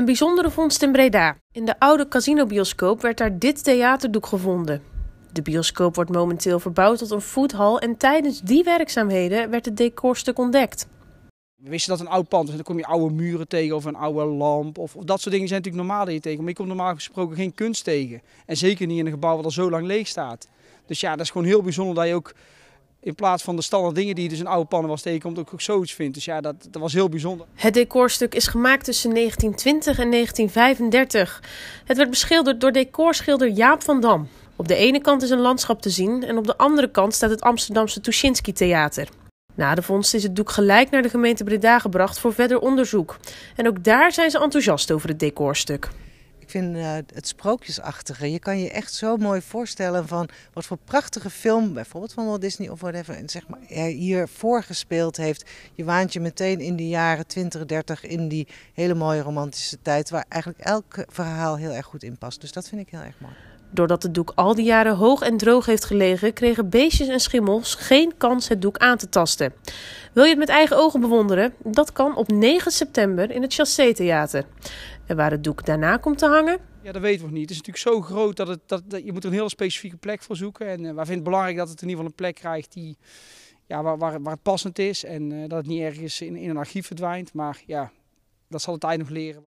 Een bijzondere vondst in Breda. In de oude casinobioscoop werd daar dit theaterdoek gevonden. De bioscoop wordt momenteel verbouwd tot een foodhal en tijdens die werkzaamheden werd het decorstuk ontdekt. We wisten dat een oud pand is dan kom je oude muren tegen of een oude lamp. Of, of dat soort dingen zijn natuurlijk normaal dat je tegen. Maar je komt normaal gesproken geen kunst tegen. En zeker niet in een gebouw wat al zo lang leeg staat. Dus ja, dat is gewoon heel bijzonder dat je ook in plaats van de standaard dingen die je dus in oude pannen was tegenkomt, ook, ook zoiets vindt. Dus ja, dat, dat was heel bijzonder. Het decorstuk is gemaakt tussen 1920 en 1935. Het werd beschilderd door decorschilder Jaap van Dam. Op de ene kant is een landschap te zien en op de andere kant staat het Amsterdamse Tuschinski Theater. Na de vondst is het doek gelijk naar de gemeente Breda gebracht voor verder onderzoek. En ook daar zijn ze enthousiast over het decorstuk ik vind eh, het sprookjesachtige. Je kan je echt zo mooi voorstellen van wat voor prachtige film, bijvoorbeeld van Walt Disney of whatever, en zeg maar, hier voorgespeeld heeft. Je waant je meteen in die jaren 20, 30, in die hele mooie romantische tijd, waar eigenlijk elk verhaal heel erg goed in past. Dus dat vind ik heel erg mooi. Doordat het doek al die jaren hoog en droog heeft gelegen, kregen beestjes en schimmels geen kans het doek aan te tasten. Wil je het met eigen ogen bewonderen? Dat kan op 9 september in het Chassé Theater. En waar het doek daarna komt te hangen? Ja, dat weten we nog niet. Het is natuurlijk zo groot dat, het, dat, je moet er een heel specifieke plek voor zoeken. En uh, wij vinden het belangrijk dat het in ieder geval een plek krijgt die, ja, waar, waar, het passend is. En eh, dat het niet ergens in, in een archief verdwijnt. Maar ja, dat zal het tijd nog leren.